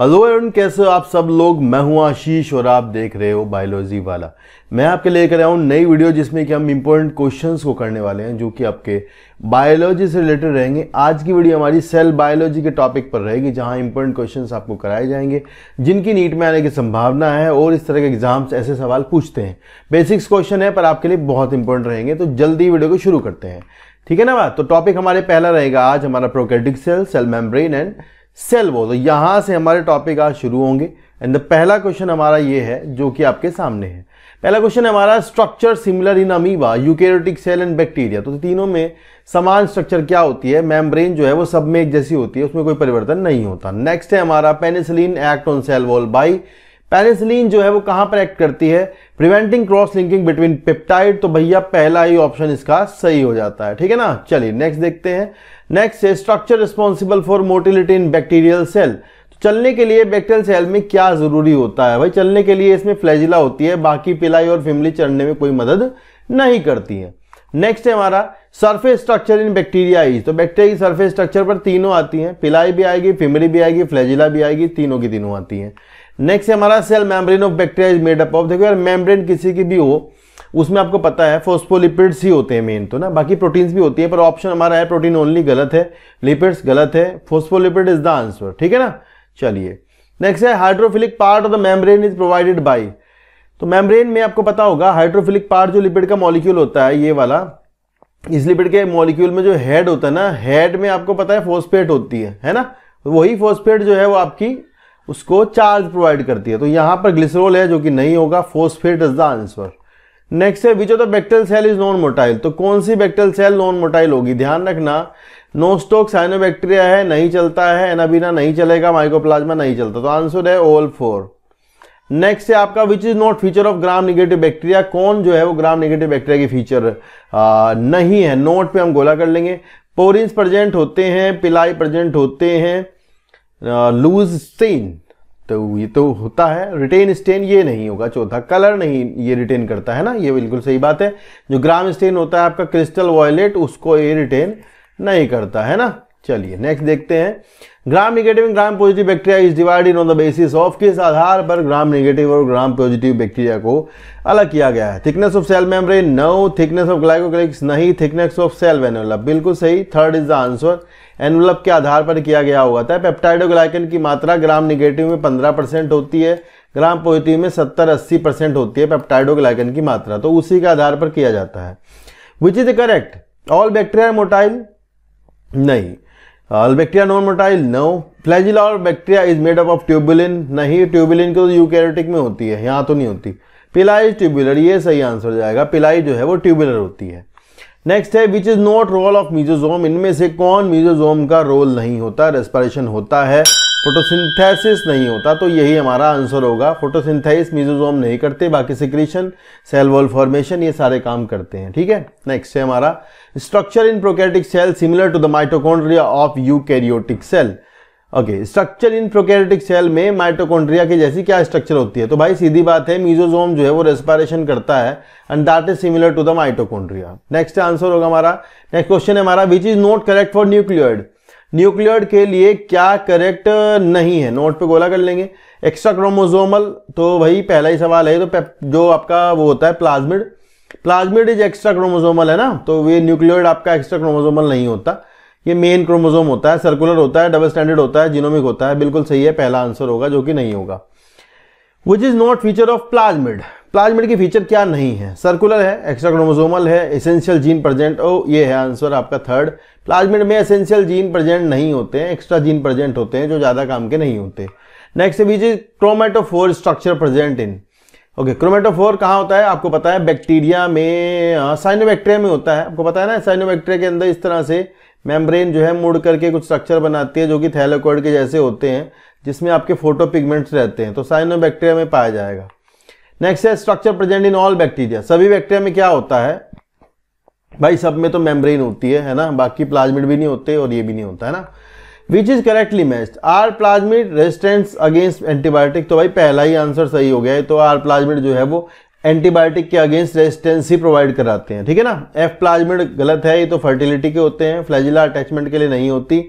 Hello एवं कैसे हो आप सब लोग मैं हूं आशीष और आप देख रहे हो बायोलॉजी वाला मैं आपके लेकर आया हूं नई वीडियो जिसमें कि हम इम्पोर्टेंट क्वेश्चंस को करने वाले हैं जो कि आपके बायोलॉजी से रिलेटेड रहेंगे आज की वीडियो हमारी सेल बायोलॉजी के टॉपिक पर रहेगी जहां इम्पोर्टेंट क्वेश्चंस आपको कराए जाएंगे जिनकी नीट में आने की संभावना है और इस तरह के एग्जाम्स ऐसे सवाल पूछते हैं बेसिक्स क्वेश्चन है पर आपके लिए बहुत इंपॉर्टेंट रहेंगे तो जल्दी वीडियो को शुरू करते हैं ठीक है ना बात तो टॉपिक हमारे पहला रहेगा आज हमारा prokaryotic cell cell membrane and cell वो तो यहाँ से हमारे टॉपिक आज शुरू होंगे एंड द पहला क्वेश्चन हमारा ये है जो कि आपके सामने है पहला क्वेश्चन हमारा structure similar in amoeba eukaryotic cell and bacteria तो तीनों में समान स्ट्रक्चर क्या होती है मेम्ब्रेन जो है वो सब में एक जैसी होती है उसमें कोई परिवर्तन नहीं होता नेक्स्ट है हमारा penicillin act on cell wall by penicillin जो है वो कहाँ पर एक्ट करती है preventing cross linking between peptide तो भैया पहला ही ऑप्शन इसका सही हो जाता है ठीक है ना चलिए नेक्स्ट देखते हैं नेक्स्ट है structure responsible for motility in bacterial cell चलने के लिए बैक्टीरियल सेल में क्या जरूरी होता है भाई चलने के लिए इसमें फ्लैजिला होती है बाकी पिलाई और फिमली चढ़ने में कोई मदद नहीं करती है नेक्स्ट है हमारा सरफेस स्ट्रक्चर इन बैक्टीरिया तो बैक्टीरिया की सरफेस स्ट्रक्चर पर तीनों आती हैं पिलाई भी आएगी फिमरी भी आएगी फ्लैजिला भी आएगी तीनों की तीनों आती हैं नेक्स्ट है हमारा cell membrane of bacteria is made up of देखो यार मेम्ब्रेन किसी की भी हो उसमें आपको पता है फोस्फोलिपिड्स ही होते हैं मेन तो ना बाकी प्रोटीन्स भी होती है पर ऑप्शन हमारा है प्रोटीन ओनली गलत है लिपिड्स गलत है फोस्फोलिपिड इज द आंसर ठीक है ना चलिए नेक्स्ट है hydrophilic part of the membrane is provided by तो मेम्ब्रेन में आपको पता होगा हाइड्रोफिलिक पार्ट जो लिपिड का मॉलिक्यूल होता है ये वाला इस लिपिड के मॉलिक्यूल में जो हेड होता है ना हेड में आपको पता है फोस्फेट होती है है ना वही फोस्फेट जो है वो आपकी उसको चार्ज प्रोवाइड करती है तो यहां पर ग्लिसरोल है जो कि नहीं होगा phosphate is the answer next है which of the bacterial cell is non motile तो कौन सी बैक्टेरियल सेल नॉन मोटाइल होगी ध्यान रखना नोस्टोक साइनोबैक्टीरिया है नहीं चलता है एनाबीना नहीं चलेगा माइकोप्लाज्मा नहीं चलता तो आंसर है ओल फोर नेक्स्ट है आपका which is not feature of gram negative bacteria कौन जो है वो ग्राम निगेटिव बैक्टीरिया की फीचर नहीं है नोट पे हम गोला कर लेंगे पोरिंस प्रेजेंट होते हैं पिलाई प्रेजेंट होते हैं लूज uh, स्टेन तो ये तो होता है रिटेन स्टेन ये नहीं होगा चौथा कलर नहीं ये रिटेन करता है ना ये बिल्कुल सही बात है जो ग्राम स्टेन होता है आपका क्रिस्टल वॉयलेट उसको ये रिटेन नहीं करता है ना चलिए नेक्स्ट देखते हैं gram negative gram positive bacteria is divided on the basis of किस आधार पर ग्राम निगेटिव और ग्राम पॉजिटिव बैक्टीरिया को अलग किया गया है thickness of cell membrane no thickness of glycocalyx नहीं थिकनेस ऑफ सेल वेनोला बिल्कुल सही third is the answer envelope मतलब के आधार पर किया गया होगा था पेप्टाइडोग्लाइकन की मात्रा ग्राम निगेटिव में पंद्रह परसेंट होती है ग्राम पॉजिटिव में सत्तर अस्सी परसेंट होती है पेप्टाइडोग्लाइकन की मात्रा तो उसी के आधार पर किया जाता है which is correct all bacteria motile नहीं all bacteria non motile no flagella और bacteria is made up of tubulin नहीं ट्यूबुलिन की तो में होती है यहाँ तो नहीं होती पिलाई ट्यूबुलर ये सही आंसर हो जाएगा पिलाई जो है वो ट्यूबुलर होती है नेक्स्ट है which is not role of mesosome इनमें से कौन म्यूजोजोम का रोल नहीं होता रेस्परेशन होता है फोटोसिंथेसिस नहीं होता तो यही हमारा आंसर होगा फोटोसिंथेसिस म्यूजोजोम नहीं करते बाकी सिक्रीशन सेल वॉल फॉर्मेशन ये सारे काम करते हैं ठीक है नेक्स्ट है हमारा structure in prokaryotic cell similar to the mitochondria of you cell okay structure in prokaryotic cell में माइटोकॉन्ड्रिया की जैसी क्या स्ट्रक्चर होती है तो भाई सीधी बात है मीजोजोम जो है वो रेस्पायरेशन करता है and that is similar to the mitochondria next answer होगा हमारा नेक्स्ट क्वेश्चन है हमारा which is not correct for nucleoid nucleoid के लिए क्या करेक्ट नहीं है नोट पे गोला कर लेंगे एक्स्ट्रा क्रोमोजोमल तो भाई पहला ही सवाल है तो जो आपका वो होता है plasmid plasmid is extra chromosomal है ना तो ये न्यूक्लियड आपका एक्स्ट्रा क्रोमोजोमल नहीं होता ये मेन क्रोमोजोम होता है सर्कुलर होता है डबल स्टैंडर्ड होता है जीनोमिक होता है बिल्कुल सही है पहला आंसर होगा जो कि नहीं होगा which is not feature of plasmid plasmid की फीचर क्या नहीं है सर्कुलर है एक्स्ट्रा क्रोमोजोमल है एसेंशियल जीन प्रेजेंट ओ ये है आंसर आपका थर्ड प्लाज्मिड में एसेंशियल जीन प्रेजेंट नहीं होते हैं एक्स्ट्रा जीन प्रेजेंट होते हैं जो ज़्यादा काम के नहीं होते next which is chromatophore structure present in okay chromatophore कहाँ होता है आपको पता है बैक्टीरिया में साइनोबैक्टेरिया हाँ, में होता है आपको पता है ना साइनोबैक्टेरिया के अंदर इस तरह से मेम्ब्रेन जो है मुड़ करके कुछ स्ट्रक्चर बनाती है जो कि थैलोकॉइड के जैसे होते हैं जिसमें आपके फोटो पिगमेंट्स रहते हैं तो साइनोबैक्टीरिया में पाया जाएगा नेक्स्ट है structure present in all bacteria सभी बैक्टीरिया में क्या होता है भाई सब में तो मेम्ब्रेन होती है है ना बाकी प्लाज्मिड भी नहीं होते और ये भी नहीं होता है ना which is correctly matched are plasmid resistance against antibiotic तो भाई पहला ही आंसर सही हो गया है तो आर प्लाज्मिड जो है वो एंटीबायोटिक के अगेंस्ट रेजिस्टेंस ही प्रोवाइड कराते हैं ठीक है ना एफ प्लाज्मिड गलत है ये तो फर्टिलिटी के होते हैं फ्लैजिला अटैचमेंट के लिए नहीं होती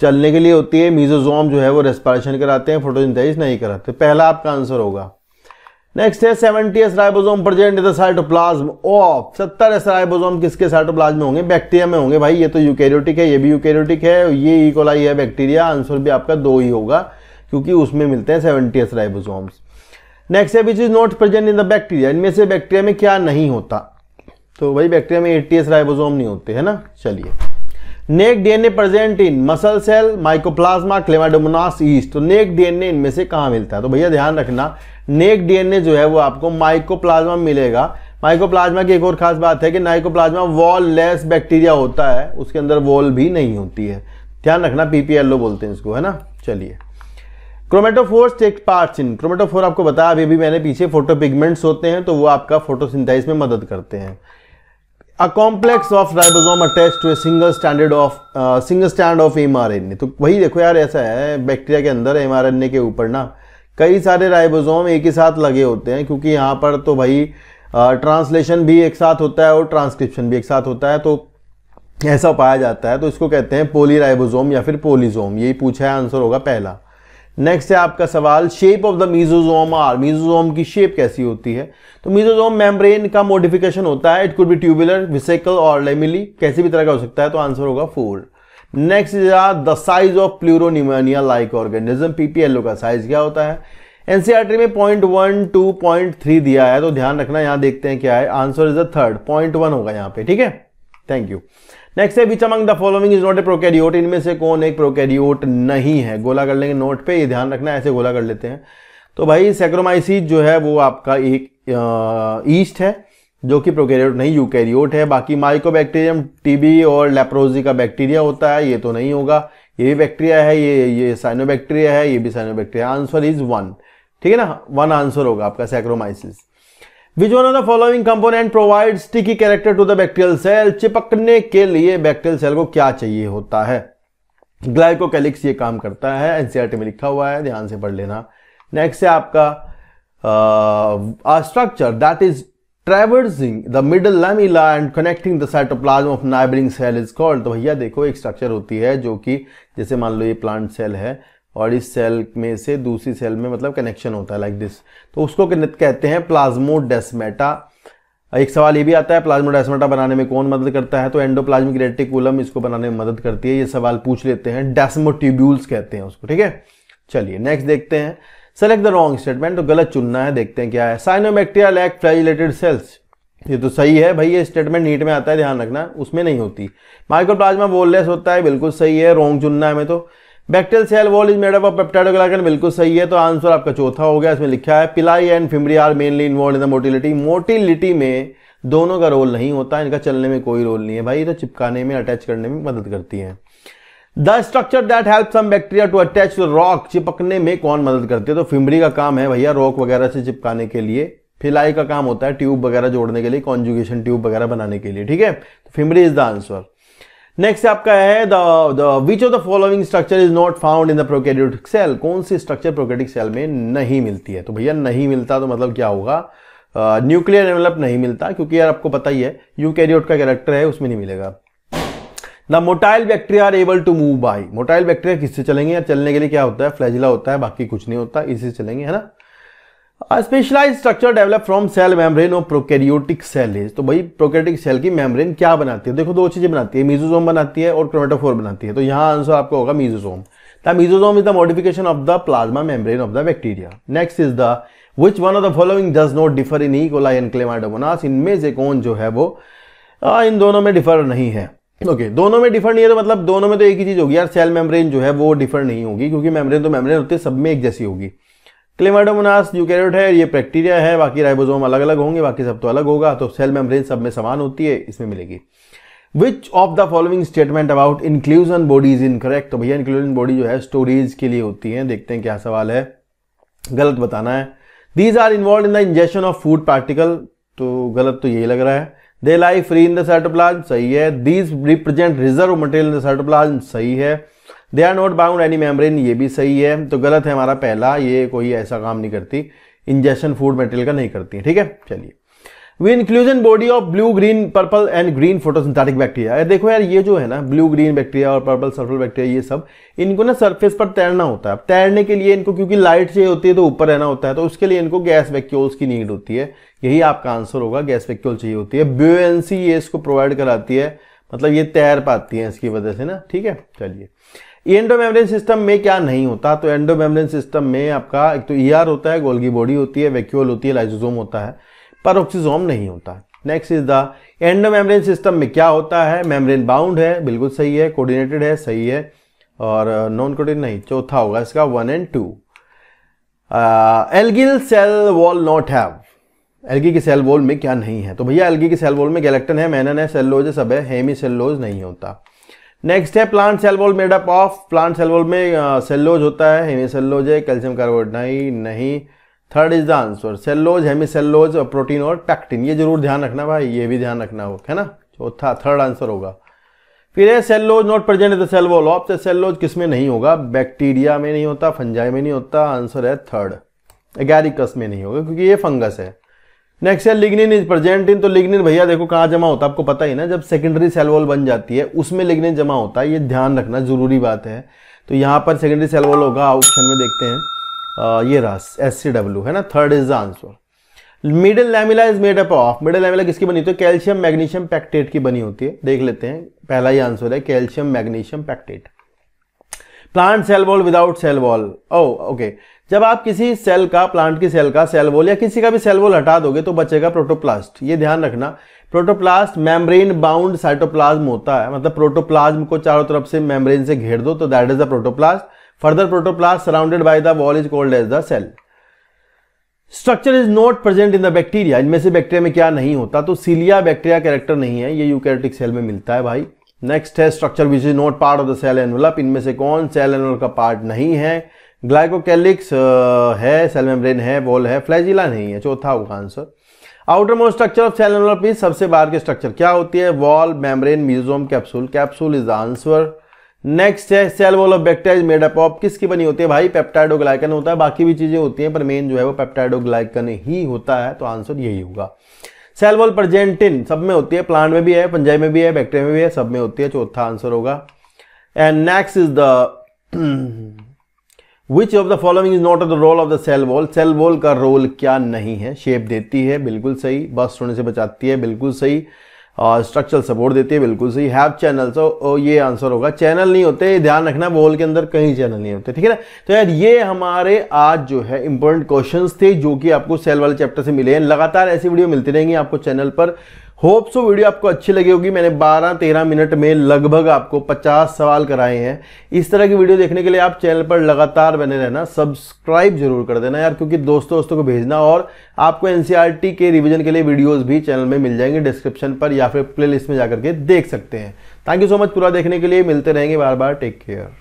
चलने के लिए होती है मीजोजोम जो है वो रेस्पायरेशन कराते हैं फोटोसिंथेसिस नहीं कराते पहला आपका आंसर होगा नेक्स्ट है seventy S S present in the cytoplasm of सत्तर एस राइबोजोम किसके साइटोप्लाज्म में होंगे बैक्टीरिया में होंगे भाई ये तो यूकैरियोटिक है ये भी यूकैरियोटिक है ये इकोलाई e. है बैक्टीरिया आंसर भी आपका दो ही होगा क्योंकि उसमें मिलते हैं एस राइबोजोम्स नेक्स्ट है which is not present in the bacteria इनमें से बैक्टीरिया में क्या नहीं होता तो वही बैक्टीरिया में एटीएस राइबोसोम नहीं होते है ना चलिए naked DNA present in muscle cell mycoplasma chlamydomonas yeast तो नेक डीएनए इनमें से कहाँ मिलता है तो भैया ध्यान रखना नेक डीएनए जो है वो आपको माइकोप्लाज्मा मिलेगा माइकोप्लाज्मा की एक और खास बात है कि माइकोप्लाज्मा वॉल लेस बैक्टीरिया होता है उसके अंदर वॉल भी नहीं होती है ध्यान रखना पीपीएलओ बोलते हैं इसको है ना चलिए chromatophores take parts in chromatophore आपको बताया अभी भी मैंने पीछे फोटो पिगमेंट्स होते हैं तो वो आपका फोटोसिंथेसिस में मदद करते हैं a complex of ribosome attach to a single standard of single stand of M तो वही देखो यार ऐसा है बैक्टीरिया के अंदर एम के ऊपर ना कई सारे राइबोसोम एक ही साथ लगे होते हैं क्योंकि यहाँ पर तो भाई ट्रांसलेशन uh, भी एक साथ होता है और ट्रांसक्रिप्शन भी एक साथ होता है तो ऐसा पाया जाता है तो इसको कहते हैं पोली राइबोजोम या फिर पोलीजोम यही पूछा है आंसर होगा पहला नेक्स्ट है आपका सवाल shape of the mesosome are mesosome की शेप कैसी होती है तो मीजोजोम मेम्ब्रेन का मॉडिफिकेशन होता है it could be tubular vesicle और लेमिली कैसी भी तरह का हो सकता है तो आंसर होगा four next is the size of pleuropneumonia like organism PPLO का साइज क्या होता है एनसीआरटी e में point one two point three दिया है तो ध्यान रखना यहां देखते हैं क्या है answer is the third point one होगा यहां पे ठीक है थैंक यू नेक्स्ट है which among the following is not a prokaryote इनमें से कौन एक प्रोकैरियोट नहीं है गोला कर लेंगे नोट पे ये ध्यान रखना ऐसे गोला कर लेते हैं तो भाई सेक्रोमाइसिस जो है वो आपका एक ईस्ट है जो कि प्रोकैरियोट नहीं यूकैरियोट है बाकी माइकोबैक्टीरियम टीबी और लेप्रोजी का बैक्टीरिया होता है ये तो नहीं होगा ये भी बैक्टीरिया है ये ये साइनोबैक्टीरिया है ये भी साइनोबैक्टीरिया आंसर इज वन ठीक है ना वन आंसर होगा आपका saccharomyces which one of the following component provide sticky character to the bacterial cell चिपकने के लिए बैक्टीरियल सेल को क्या चाहिए होता है ग्लाइकोकैलिक्स ये काम करता है एनसीआरटी e में लिखा हुआ है ध्यान से पढ़ लेना नेक्स्ट है आपका structure that is traversing the middle lamella and connecting the cytoplasm of neighbouring cell is called तो भैया देखो एक स्ट्रक्चर होती है जो कि जैसे मान लो ये प्लांट सेल है और इस सेल में से दूसरी सेल में मतलब कनेक्शन होता है लाइक दिस तो उसको कहते हैं प्लाज्मोडेस्मेटा एक सवाल ये भी आता है प्लाज्मोडेस्मेटा बनाने में कौन मदद करता है तो एंडोप्लाज्मिक रेटिकुलम इसको बनाने में मदद करती है ये सवाल पूछ लेते हैं डेस्मोट्यूब्यूल्स कहते हैं उसको ठीक है चलिए नेक्स्ट देखते हैं सेलेक्ट द रॉन्ग स्टेटमेंट तो गलत चुनना है देखते हैं क्या है साइनोमैक्टेरिया लैक फ्लैजिलेटेड सेल्स ये तो सही है भाई ये स्टेटमेंट नीट में आता है ध्यान रखना उसमें नहीं होती माइक्रोप्लाज्मा बोललेस होता है बिल्कुल सही है रॉन्ग चुनना है हमें तो bacterial cell wall is made up of peptidoglycan बिल्कुल सही है तो आंसर आपका चौथा हो गया इसमें लिखा है pili and fimbriae are mainly involve in the motility motility में दोनों का रोल नहीं होता इनका चलने में कोई रोल नहीं है भाई ये तो चिपकाने में अटैच करने में मदद करती है the structure that help some bacteria to attach rock चिपकने में कौन मदद करती है तो फिमरी का काम है भैया रॉक वगैरह से चिपकाने के लिए फिलाई का काम होता है ट्यूब वगैरह जोड़ने के लिए कॉन्जुगेशन ट्यूब वगैरह बनाने के लिए ठीक है तो fimbriae is the answer next आपका है the which of the following structure is not found in the prokaryotic cell कौन सी स्ट्रक्चर प्रोकैरियोटिक सेल में नहीं मिलती है तो भैया नहीं मिलता तो मतलब क्या होगा न्यूक्लियर एनवेलप नहीं मिलता क्योंकि यार आपको पता ही है यूकैरियोट का कैरेक्टर है उसमें नहीं मिलेगा the motile bacteria are able to move by motile bacteria किससे चलेंगे या चलने के लिए क्या होता है फ्लैजिला होता है बाकी कुछ नहीं होता इसी से चलेंगे है ना specialise structure develop from cell membrane और प्रोकैरियोटिक सेल है तो भाई प्रोकैरियोटिक सेल की मेम्ब्रेन क्या बनाती है देखो दो चीजें बनाती है मीजोजोम बनाती है और क्रोमेटोफोर बनाती है तो यहाँ आंसर आपका होगा mesosome the mesosome is the modification of the plasma membrane of the bacteria next is the which one of the following does not differ in coli and chlamydomonas इनमें से कौन जो है वो आ, इन दोनों में डिफर नहीं है ओके okay, दोनों में डिफर नहीं है तो मतलब दोनों में तो एक ही चीज होगी यार सेल मेम्ब्रेन जो है वो डिफर नहीं होगी क्योंकि मेम्ब्रेन तो मेम्ब्रेन होती है सब में एक जैसी होगी क्लेमाडोमोनास यूकैरियोट है ये बैक्टीरिया है बाकी राइबोसोम अलग अलग होंगे बाकी सब तो अलग होगा तो सेल मेम्ब्रेन सब में समान होती है इसमें मिलेगी which of the following statement about inclusion bodies in correct तो भैया इंक्लूजन बॉडी जो है स्टोरेज के लिए होती है देखते हैं क्या सवाल है गलत बताना है these are involve in the injection of food particle तो गलत तो यही लग रहा है दे लाई फ्री इन द सर्टोप्लाज्म सही है these represent reserve material in the cytoplasm सही है they are not bound any membrane ये भी सही है तो गलत है हमारा पहला ये कोई ऐसा काम नहीं करती इंजेक्शन फूड मटेरियल का नहीं करती ठीक है चलिए we inclusion body of blue green purple and green photosynthetic bacteria देखो यार ये जो है ना ब्लू ग्रीन बैक्टीरिया और पर्पल सर्फल बैक्टीरिया ये सब इनको ना सरफेस पर तैरना होता है तैरने के लिए इनको क्योंकि लाइट चाहिए होती है तो ऊपर रहना होता है तो उसके लिए इनको गैस वैक्यूल्स की नीड होती है यही आपका आंसर होगा गैस वैक्यूल चाहिए होती है ब्यूएंसी ये इसको प्रोवाइड कराती है मतलब ये तैर पाती है इसकी वजह से ना ठीक है चलिए एंडोमेम्ब्रेन सिस्टम में क्या नहीं होता तो एंडोमेम्ब्रेन सिस्टम में आपका एक तो ईआर e होता है गोल्गी बॉडी होती है वैक्यूल होती है लाइजोजोम होता है परोक्सीजोम नहीं होता next is the endomembrane system में क्या होता है मेम्ब्रेन बाउंड है बिल्कुल सही है कोऑर्डिनेटेड है सही है और नॉन uh, कोडिन नहीं चौथा होगा इसका one and two algal cell wall not have algae की सेल वॉल में क्या नहीं है तो भैया एल्गी की सेल वॉल में गैलेक्टन है मैनन है सेल्लोज सब है हेमी सेल्लोज नहीं होता नेक्स्ट है plant cell wall made up of plant cell wall में सेल्लोज होता है सेल्लोज है कैल्शियम कार्बोड नहीं नहीं third is the answer cellulose hemicellulose protein और पैक्टिन ये जरूर ध्यान रखना भाई ये भी ध्यान रखना हो है ना चौथा थर्ड आंसर होगा फिर है cellulose not present in the cell wall of cellulose किस में नहीं होगा बैक्टीरिया में नहीं होता फंजाई में नहीं होता आंसर है थर्ड एगैरिकस में नहीं होगा क्योंकि ये फंगस है नेक्स्ट है लिग्निन इज प्रेजेंट इन तो लिग्निन भैया देखो कहाँ जमा होता है आपको पता ही ना जब सेकेंडरी सेल वॉल बन जाती है उसमें लिग्निन जमा होता है ये ध्यान रखना जरूरी बात है तो यहाँ पर सेकेंडरी सेल वॉल होगा ऑप्शन में देखते हैं आ, ये रास एस सी डब्ल्यू है ना third is the answer middle lamella is made up of middle lamella किसकी बनी होती है कैल्शियम मैग्नीशियम पैक्टेट की बनी होती है देख लेते हैं पहला ही आंसर है calcium magnesium pectate plant cell wall without cell wall ओ ओके जब आप किसी सेल का प्लांट की सेल का सेल वॉल या किसी का भी सेल वॉल हटा दोगे तो बचेगा प्रोटोप्लास्ट ये ध्यान रखना प्रोटोप्लास्ट मेम्ब्रेन बाउंड साइटोप्लाज्म होता है मतलब प्रोटोप्लाज्म को चारों तरफ से मेम्ब्रेन से घेर दो तो that is the protoplast further protoplast surrounded by the wall is called as the cell structure is not present in the bacteria इनमें से बैक्टीरिया में क्या नहीं होता तो सीलिया बैक्टीरिया कैरेक्टर नहीं है ये यूकैरियोटिक सेल में मिलता है भाई नेक्स्ट है structure which is not part of the cell envelope इनमें से कौन सेल एनवेलप का पार्ट नहीं है ग्लाइकोकैलिक्स uh, है सेल मेम्ब्रेन है वॉल है फ्लैजिला नहीं है चौथा होगा answer outer most structure of cellular piece सबसे बाहर की स्ट्रक्चर क्या होती है wall membrane mesosome capsule capsule is answer next है cell wall of bacteria is made up of किसकी बनी होती है भाई पेप्टाइडोग्लाइकन होता है बाकी भी चीजें होती हैं पर मेन जो है वो पेप्टाइडोग्लाइकन ही होता है तो आंसर यही होगा सेल वॉल प्रजेंटिन सब में होती है प्लांट में भी है पंजाब में भी है बैक्टेरिया में भी है सब में होती है चौथा आंसर होगा and next is the which of the following is not the role of the cell wall cell wall का रोल क्या नहीं है शेप देती है बिल्कुल सही बस होने से बचाती है बिल्कुल सही स्ट्रक्चरल uh, सपोर्ट देती है बिल्कुल सही हैव चैनल सो ये आंसर होगा चैनल नहीं होते ध्यान रखना वॉल के अंदर कहीं चैनल नहीं होते ठीक है ना तो यार ये हमारे आज जो है इंपॉर्टेंट क्वेश्चंस थे जो कि आपको सेल वाले चैप्टर से मिले हैं लगातार ऐसी वीडियो मिलती रहेंगी आपको चैनल पर होप सो वीडियो आपको अच्छी लगी होगी मैंने 12-13 मिनट में लगभग आपको 50 सवाल कराए हैं इस तरह की वीडियो देखने के लिए आप चैनल पर लगातार बने रहना सब्सक्राइब जरूर कर देना यार क्योंकि दोस्तों दोस्तों को भेजना और आपको एन e के रिविजन के लिए वीडियोज़ भी चैनल में मिल जाएंगे डिस्क्रिप्शन पर या फिर प्ले में जा करके देख सकते हैं थैंक यू सो मच पूरा देखने के लिए मिलते रहेंगे बार बार टेक केयर